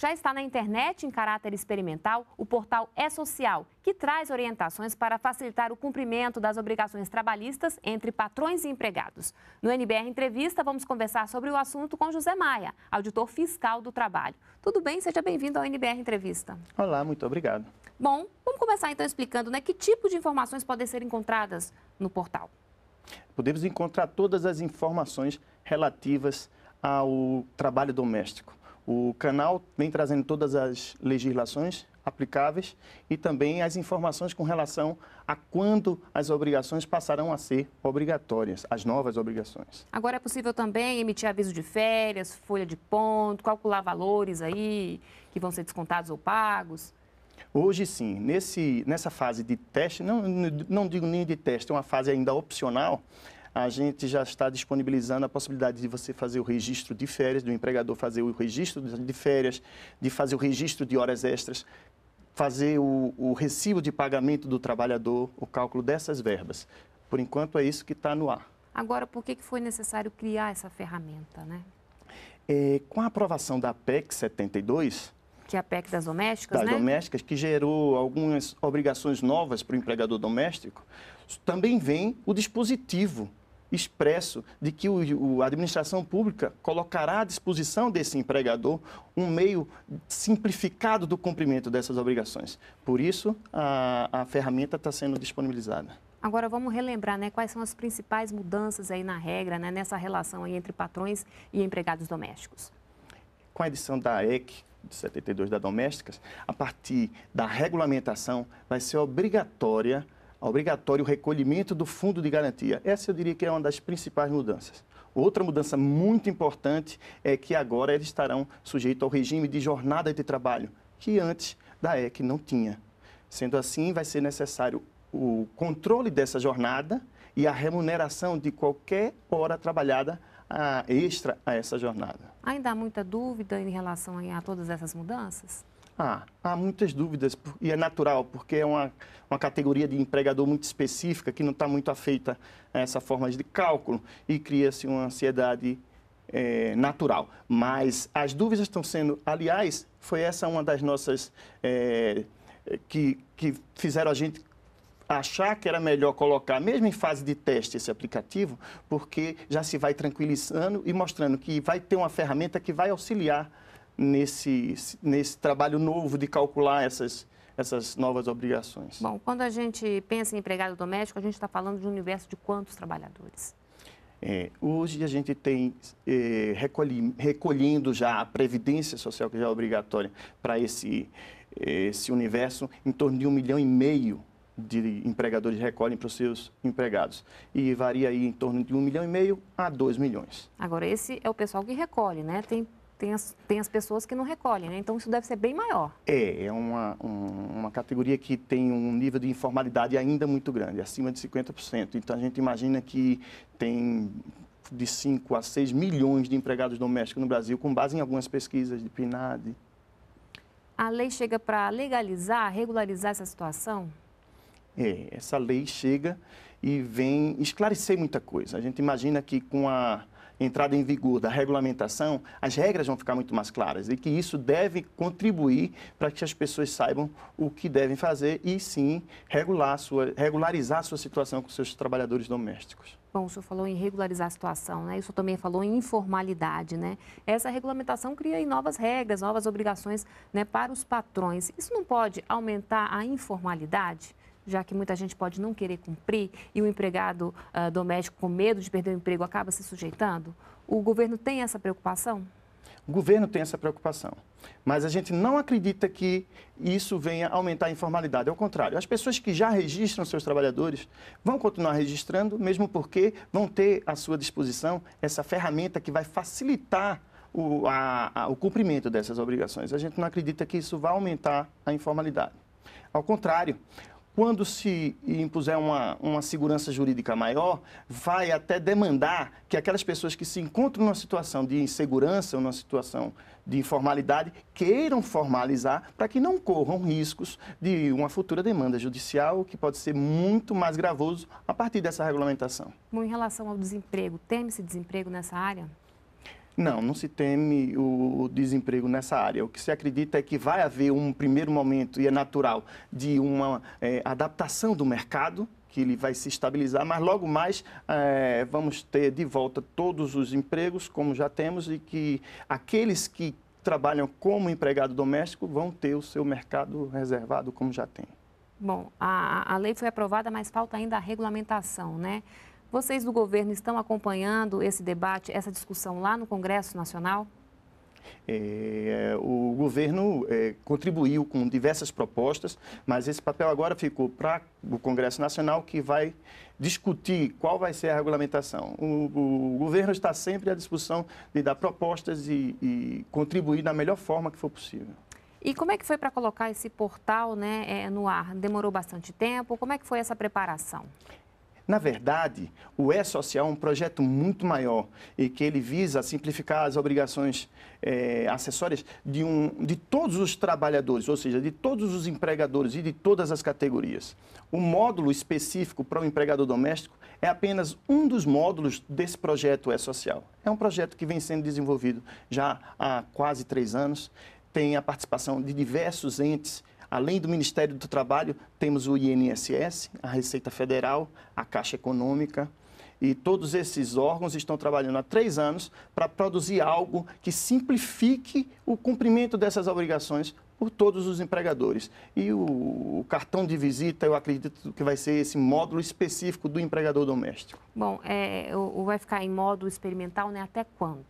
Já está na internet, em caráter experimental, o portal É Social, que traz orientações para facilitar o cumprimento das obrigações trabalhistas entre patrões e empregados. No NBR Entrevista, vamos conversar sobre o assunto com José Maia, auditor fiscal do trabalho. Tudo bem? Seja bem-vindo ao NBR Entrevista. Olá, muito obrigado. Bom, vamos começar então explicando né, que tipo de informações podem ser encontradas no portal. Podemos encontrar todas as informações relativas ao trabalho doméstico o canal vem trazendo todas as legislações aplicáveis e também as informações com relação a quando as obrigações passarão a ser obrigatórias, as novas obrigações. Agora é possível também emitir aviso de férias, folha de ponto, calcular valores aí que vão ser descontados ou pagos? Hoje sim, nesse, nessa fase de teste, não, não digo nem de teste, é uma fase ainda opcional, a gente já está disponibilizando a possibilidade de você fazer o registro de férias, do empregador fazer o registro de férias, de fazer o registro de horas extras, fazer o, o recibo de pagamento do trabalhador, o cálculo dessas verbas. Por enquanto, é isso que está no ar. Agora, por que foi necessário criar essa ferramenta, né? É, com a aprovação da PEC 72, que é a PEC das domésticas, das né? domésticas, que gerou algumas obrigações novas para o empregador doméstico, também vem o dispositivo expresso de que a administração pública colocará à disposição desse empregador um meio simplificado do cumprimento dessas obrigações. Por isso, a, a ferramenta está sendo disponibilizada. Agora vamos relembrar, né, quais são as principais mudanças aí na regra, né, nessa relação aí entre patrões e empregados domésticos. Com a edição da EC de 72 da Domésticas, a partir da regulamentação vai ser obrigatória obrigatório o recolhimento do fundo de garantia. Essa eu diria que é uma das principais mudanças. Outra mudança muito importante é que agora eles estarão sujeitos ao regime de jornada de trabalho, que antes da EC não tinha. Sendo assim, vai ser necessário o controle dessa jornada e a remuneração de qualquer hora trabalhada extra a essa jornada. Ainda há muita dúvida em relação a todas essas mudanças? Ah, há muitas dúvidas e é natural, porque é uma, uma categoria de empregador muito específica que não está muito afeita a essa forma de cálculo e cria-se uma ansiedade é, natural. Mas as dúvidas estão sendo, aliás, foi essa uma das nossas é, que, que fizeram a gente achar que era melhor colocar, mesmo em fase de teste, esse aplicativo, porque já se vai tranquilizando e mostrando que vai ter uma ferramenta que vai auxiliar nesse, nesse trabalho novo de calcular essas, essas novas obrigações. Bom, quando a gente pensa em empregado doméstico, a gente está falando de um universo de quantos trabalhadores? É, hoje a gente tem é, recolhi, recolhendo já a previdência social, que já é obrigatória para esse, esse universo, em torno de um milhão e meio de empregadores recolhem para os seus empregados. E varia aí em torno de um milhão e meio a dois milhões. Agora, esse é o pessoal que recolhe, né? Tem tem as, tem as pessoas que não recolhem, né? Então isso deve ser bem maior. É, é uma, um, uma categoria que tem um nível de informalidade ainda muito grande, acima de 50%. Então a gente imagina que tem de 5 a 6 milhões de empregados domésticos no Brasil, com base em algumas pesquisas de PNAD. A lei chega para legalizar, regularizar essa situação? É, essa lei chega e vem esclarecer muita coisa. A gente imagina que com a entrada em vigor da regulamentação, as regras vão ficar muito mais claras e que isso deve contribuir para que as pessoas saibam o que devem fazer e sim regular sua, regularizar a sua situação com seus trabalhadores domésticos. Bom, o senhor falou em regularizar a situação, né? E o senhor também falou em informalidade, né? Essa regulamentação cria novas regras, novas obrigações né, para os patrões. Isso não pode aumentar a informalidade? já que muita gente pode não querer cumprir e o empregado uh, doméstico, com medo de perder o emprego, acaba se sujeitando? O governo tem essa preocupação? O governo tem essa preocupação, mas a gente não acredita que isso venha aumentar a informalidade. Ao contrário, as pessoas que já registram seus trabalhadores vão continuar registrando, mesmo porque vão ter à sua disposição essa ferramenta que vai facilitar o, a, a, o cumprimento dessas obrigações. A gente não acredita que isso vá aumentar a informalidade. Ao contrário, quando se impuser uma, uma segurança jurídica maior, vai até demandar que aquelas pessoas que se encontram numa situação de insegurança ou numa situação de informalidade queiram formalizar para que não corram riscos de uma futura demanda judicial, que pode ser muito mais gravoso a partir dessa regulamentação. Bom, em relação ao desemprego, teme-se desemprego nessa área? Não, não se teme o desemprego nessa área. O que se acredita é que vai haver um primeiro momento, e é natural, de uma é, adaptação do mercado que ele vai se estabilizar, mas logo mais é, vamos ter de volta todos os empregos, como já temos, e que aqueles que trabalham como empregado doméstico vão ter o seu mercado reservado, como já tem. Bom, a, a lei foi aprovada, mas falta ainda a regulamentação, né? Vocês do governo estão acompanhando esse debate, essa discussão lá no Congresso Nacional? É, é, o governo é, contribuiu com diversas propostas, mas esse papel agora ficou para o Congresso Nacional, que vai discutir qual vai ser a regulamentação. O, o governo está sempre à disposição de dar propostas e, e, contribuir da melhor forma que for possível. E como é que foi para colocar esse portal né, é, no ar? Demorou bastante tempo? Como é que foi essa preparação? Na verdade, o E-Social é um projeto muito maior e que ele visa simplificar as obrigações é, acessórias de, um, de todos os trabalhadores, ou seja, de todos os empregadores e de todas as categorias. O módulo específico para o empregador doméstico é apenas um dos módulos desse projeto E-Social. É um projeto que vem sendo desenvolvido já há quase três anos, tem a participação de diversos entes Além do Ministério do Trabalho, temos o INSS, a Receita Federal, a Caixa Econômica. E todos esses órgãos estão trabalhando há três anos para produzir algo que simplifique o cumprimento dessas obrigações por todos os empregadores. E o, o, cartão de visita, eu acredito que vai ser esse módulo específico do empregador doméstico. Bom, é, vai ficar em módulo experimental né, até quando?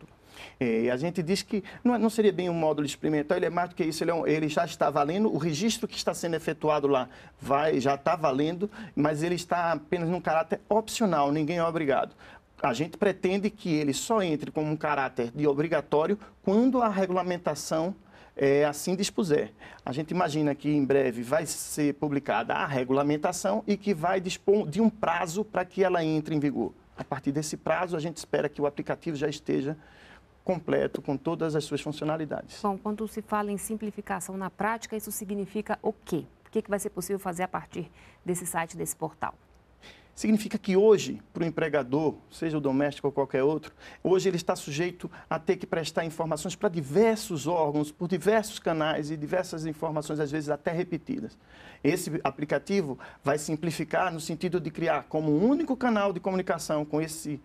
É, a gente diz que não, é, não, seria bem um módulo experimental, ele é mais do que isso, ele, é um, ele, já está valendo, o registro que está sendo efetuado lá vai, já está valendo, mas ele está apenas num caráter opcional, ninguém é obrigado. A gente pretende que ele só entre como um caráter de obrigatório quando a regulamentação é, assim dispuser. A gente imagina que em breve vai ser publicada a regulamentação e que vai dispor de um prazo para que ela entre em vigor. A partir desse prazo, a gente espera que o aplicativo já esteja completo com todas as suas funcionalidades. Bom, quando se fala em simplificação na prática, isso significa o quê? O que, é que vai ser possível fazer a partir desse site, desse portal? Significa que hoje, para o empregador, seja o doméstico ou qualquer outro, hoje ele está sujeito a ter que prestar informações para diversos órgãos, por diversos canais e diversas informações, às vezes até repetidas. Esse aplicativo vai simplificar no sentido de criar como um único canal de comunicação com esse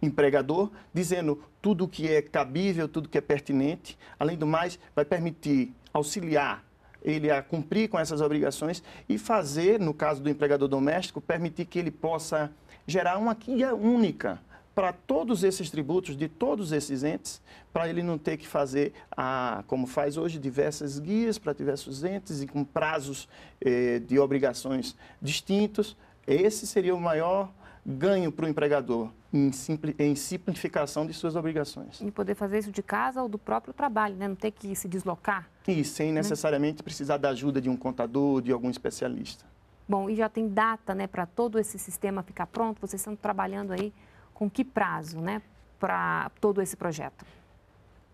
empregador, dizendo tudo o que é cabível, tudo que é pertinente. Além do mais, vai permitir auxiliar ele a cumprir com essas obrigações e fazer, no caso do empregador doméstico, permitir que ele possa gerar uma guia única para todos esses tributos de todos esses entes, para ele não ter que fazer, a, como faz hoje, diversas guias para diversos entes e com prazos eh, de obrigações distintos. Esse seria o maior ganho para o empregador em, simpli, em, simplificação de suas obrigações. E poder fazer isso de casa ou do próprio trabalho, né? não ter que se deslocar. E sem né? necessariamente né? precisar da ajuda de um contador, de algum especialista. Bom, e já tem data né, para todo esse sistema ficar pronto? Vocês estão trabalhando aí com que prazo né, para todo esse projeto?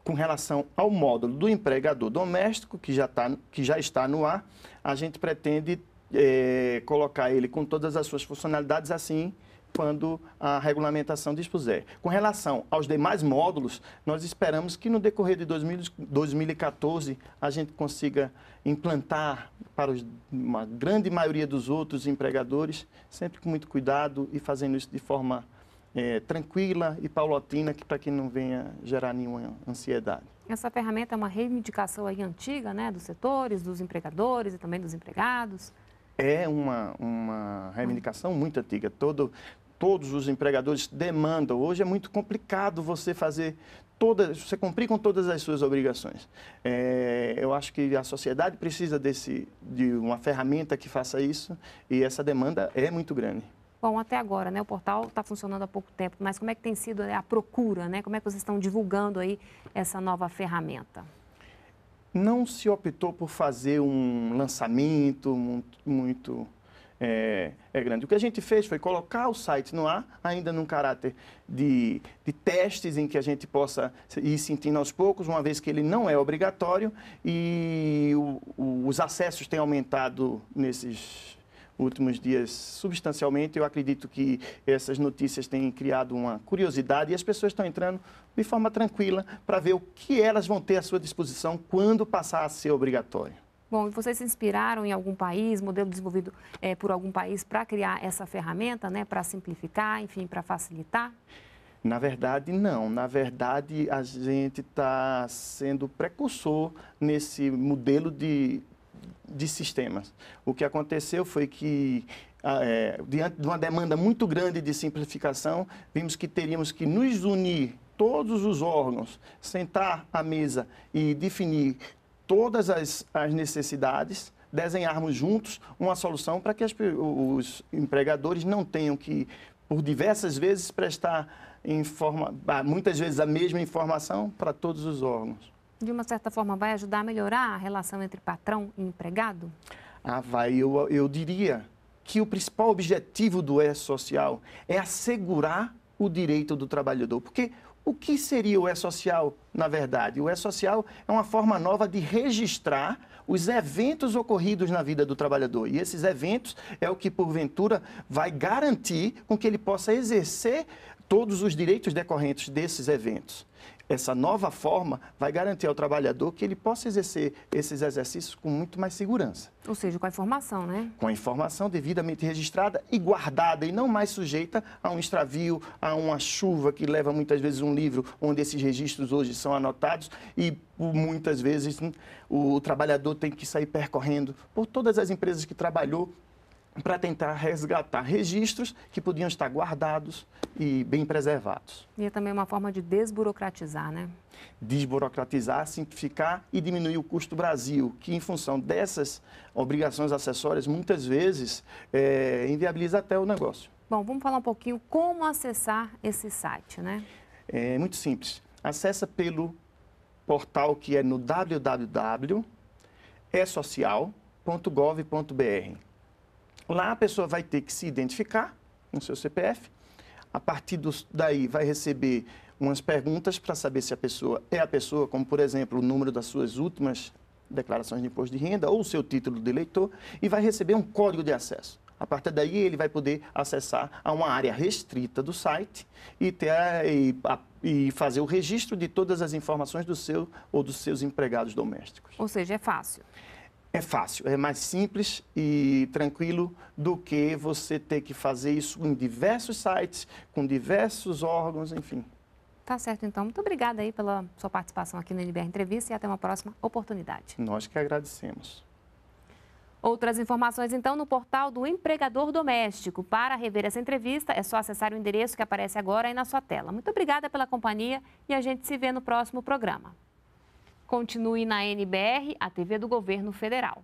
com relação ao módulo do empregador doméstico, que já, tá, que já está no ar, a gente pretende é, colocar ele com todas as suas funcionalidades assim quando a regulamentação dispuser. Com relação aos demais módulos, nós esperamos que no decorrer de 2014 a gente consiga implantar para uma grande maioria dos outros empregadores, sempre com muito cuidado e fazendo isso de forma é, tranquila e paulatina, que para que não venha gerar nenhuma ansiedade. Essa ferramenta é uma reivindicação aí antiga, né, dos setores, dos empregadores e também dos empregados. É uma, uma reivindicação muito antiga. Todo, todos os empregadores demandam. Hoje é muito complicado você fazer todas, você cumprir com todas as suas obrigações. É, eu acho que a sociedade precisa desse, de uma ferramenta que faça isso e essa demanda é muito grande. Bom, até agora, né? O portal está funcionando há pouco tempo, mas como é que tem sido né, a procura, né? Como é que vocês estão divulgando aí essa nova ferramenta? Não se optou por fazer um lançamento muito, muito é, é, grande. O que a gente fez foi colocar o site no ar, ainda num caráter de, de testes em que a gente possa ir sentindo aos poucos, uma vez que ele não é obrigatório e o, o, os acessos têm aumentado nesses últimos dias substancialmente. Eu acredito que essas notícias têm criado uma curiosidade e as pessoas estão entrando de forma tranquila para ver o que elas vão ter à sua disposição quando passar a ser obrigatório. Bom, vocês se inspiraram em algum país, modelo desenvolvido é, por algum país para criar essa ferramenta, né, para simplificar, enfim, para facilitar? Na verdade, não. Na verdade, a gente está sendo precursor nesse modelo de, de sistemas. O que aconteceu foi que é, diante de uma demanda muito grande de simplificação, vimos que teríamos que nos unir todos os órgãos, sentar à mesa e definir todas as, as necessidades, desenharmos juntos uma solução para que as, os empregadores não tenham que, por diversas vezes, prestar informa, ah, muitas vezes a mesma informação para todos os órgãos. De uma certa forma, vai ajudar a melhorar a relação entre patrão e empregado? Ah, vai. Eu, eu diria que o principal objetivo do E-Social é assegurar o direito do trabalhador, porque o que seria o E-Social, na verdade? O E-Social é uma forma nova de registrar os eventos ocorridos na vida do trabalhador. E esses eventos é o que, porventura, vai garantir com que ele possa exercer todos os direitos decorrentes desses eventos. Essa nova forma vai garantir ao trabalhador que ele possa exercer esses exercícios com muito mais segurança. Ou seja, com a informação, né? Com a informação devidamente registrada e guardada, e não mais sujeita a um extravio, a uma chuva que leva muitas vezes um livro onde esses registros hoje são anotados e muitas vezes o trabalhador tem que sair percorrendo por todas as empresas que trabalhou para tentar resgatar registros que podiam estar guardados e bem preservados. E é também uma forma de desburocratizar, né? Desburocratizar, simplificar e diminuir o custo do Brasil, que em função dessas obrigações acessórias, muitas vezes é, inviabiliza até o negócio. Bom, vamos falar um pouquinho como acessar esse site, né? É muito simples. Acessa pelo portal que é no www.esocial.gov.br é Lá a pessoa vai ter que se identificar no seu CPF. A partir dos, daí vai receber umas perguntas para saber se a pessoa é a pessoa, como por exemplo o número das suas últimas declarações de imposto de renda ou o seu título de eleitor e vai receber um código de acesso. A partir daí ele vai poder acessar a uma área restrita do site e ter e, a, e fazer o registro de todas as informações do seu ou dos seus empregados domésticos. Ou seja, é fácil. É fácil, é mais simples e tranquilo do que você ter que fazer isso em diversos sites, com diversos órgãos, enfim. Tá certo, então. Muito obrigada aí pela sua participação aqui no NBR Entrevista e até uma próxima oportunidade. Nós que agradecemos. Outras informações, então, no portal do Empregador Doméstico. Para rever essa entrevista, é só acessar o endereço que aparece agora aí na sua tela. Muito obrigada pela companhia e a gente se vê no próximo programa. Continue na NBR, a TV do Governo Federal.